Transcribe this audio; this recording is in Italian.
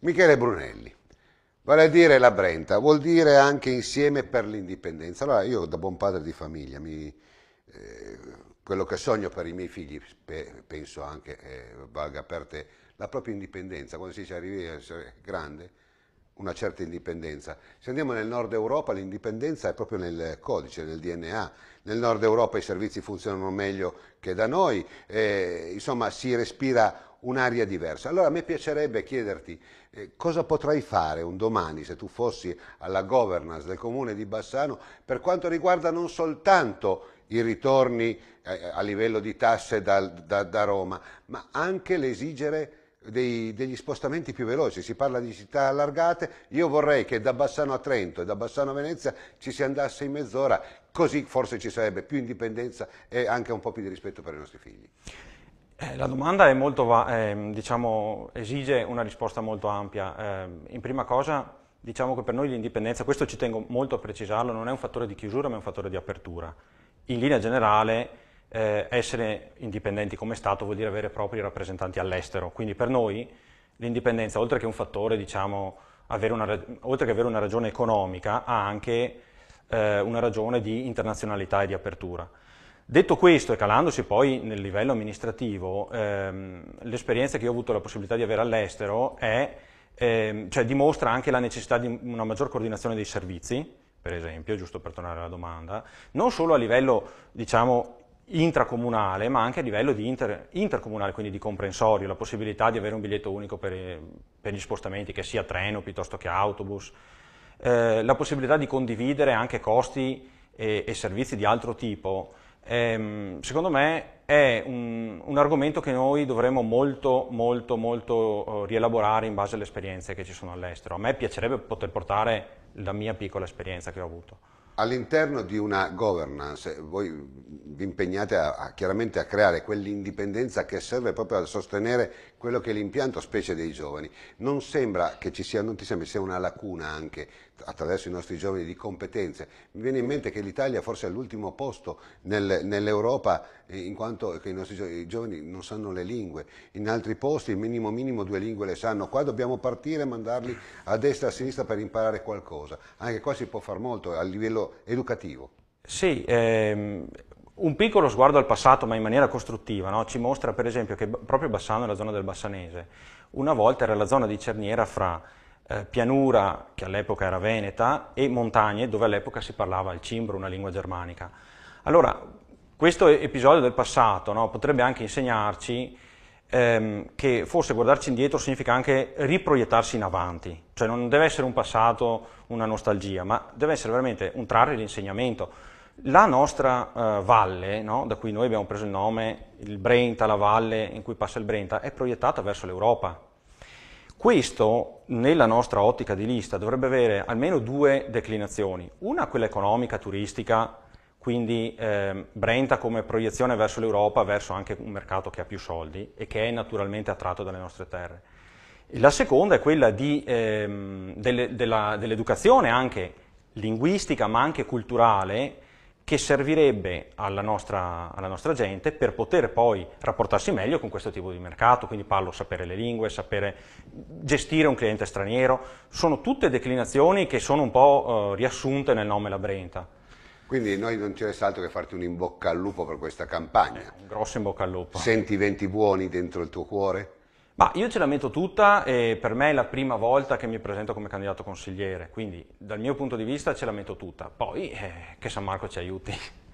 Michele Brunelli, vale a dire la Brenta, vuol dire anche insieme per l'indipendenza. Allora io da buon padre di famiglia, mi, eh, quello che sogno per i miei figli, pe, penso anche eh, valga per te, la propria indipendenza, quando si arrivi a essere grande, una certa indipendenza. Se andiamo nel nord Europa l'indipendenza è proprio nel codice, nel DNA. Nel nord Europa i servizi funzionano meglio che da noi, eh, insomma si respira un'aria diversa. Allora a me piacerebbe chiederti eh, cosa potrai fare un domani se tu fossi alla governance del comune di Bassano per quanto riguarda non soltanto i ritorni eh, a livello di tasse da, da, da Roma, ma anche l'esigere dei, degli spostamenti più veloci, si parla di città allargate, io vorrei che da Bassano a Trento e da Bassano a Venezia ci si andasse in mezz'ora, così forse ci sarebbe più indipendenza e anche un po' più di rispetto per i nostri figli. Eh, la domanda eh, diciamo, esige una risposta molto ampia. Eh, in prima cosa, diciamo che per noi l'indipendenza, questo ci tengo molto a precisarlo, non è un fattore di chiusura ma è un fattore di apertura. In linea generale eh, essere indipendenti come Stato vuol dire avere propri rappresentanti all'estero, quindi per noi l'indipendenza, oltre che un fattore, diciamo, avere una, oltre che avere una ragione economica, ha anche eh, una ragione di internazionalità e di apertura. Detto questo, e calandosi poi nel livello amministrativo, ehm, l'esperienza che io ho avuto la possibilità di avere all'estero è, ehm, cioè dimostra anche la necessità di una maggior coordinazione dei servizi, per esempio, giusto per tornare alla domanda, non solo a livello diciamo, intracomunale ma anche a livello di inter, intercomunale, quindi di comprensorio, la possibilità di avere un biglietto unico per, eh, per gli spostamenti, che sia treno piuttosto che autobus, eh, la possibilità di condividere anche costi e, e servizi di altro tipo, ehm, secondo me è un, un, argomento che noi dovremmo molto, molto, molto eh, rielaborare in base alle esperienze che ci sono all'estero. A me piacerebbe poter portare la mia piccola esperienza che ho avuto. All'interno di una governance voi vi impegnate a, a, chiaramente a creare quell'indipendenza che serve proprio a sostenere quello che è l'impianto specie dei giovani. Non sembra che ci sia, non ti sembra sia una lacuna anche attraverso i nostri giovani di competenze. Mi viene in mente che l'Italia forse è all'ultimo posto nel, nell'Europa eh, in quanto i nostri giovani non sanno le lingue, in altri posti il minimo minimo due lingue le sanno, qua dobbiamo partire e mandarli a destra e a sinistra per imparare qualcosa, anche qua si può fare molto a livello educativo. Sì, ehm, un piccolo sguardo al passato, ma in maniera costruttiva, no? ci mostra per esempio che proprio Bassano è la zona del Bassanese. Una volta era la zona di cerniera fra eh, pianura, che all'epoca era veneta, e montagne, dove all'epoca si parlava il cimbro, una lingua germanica. Allora, questo episodio del passato no, potrebbe anche insegnarci ehm, che forse guardarci indietro significa anche riproiettarsi in avanti, cioè non deve essere un passato, una nostalgia, ma deve essere veramente un trarre l'insegnamento. La nostra eh, valle, no, da cui noi abbiamo preso il nome, il Brenta, la valle in cui passa il Brenta, è proiettata verso l'Europa, questo, nella nostra ottica di lista, dovrebbe avere almeno due declinazioni. Una, quella economica, turistica, quindi eh, Brenta come proiezione verso l'Europa, verso anche un mercato che ha più soldi e che è naturalmente attratto dalle nostre terre. La seconda è quella di, ehm, delle, della, dell'educazione anche linguistica ma anche culturale che servirebbe alla nostra, alla nostra, gente per poter poi rapportarsi meglio con questo tipo di mercato, quindi parlo sapere le lingue, sapere gestire un cliente straniero, sono tutte declinazioni che sono un po' eh, riassunte nel nome Labrenta. Quindi noi non ci resta altro che farti un in bocca al lupo per questa campagna. Eh, un grosso in bocca al lupo. Senti i venti buoni dentro il tuo cuore? Ma io ce la metto tutta e per me è la prima volta che mi presento come candidato consigliere, quindi dal mio punto di vista ce la metto tutta. Poi eh, che San Marco ci aiuti.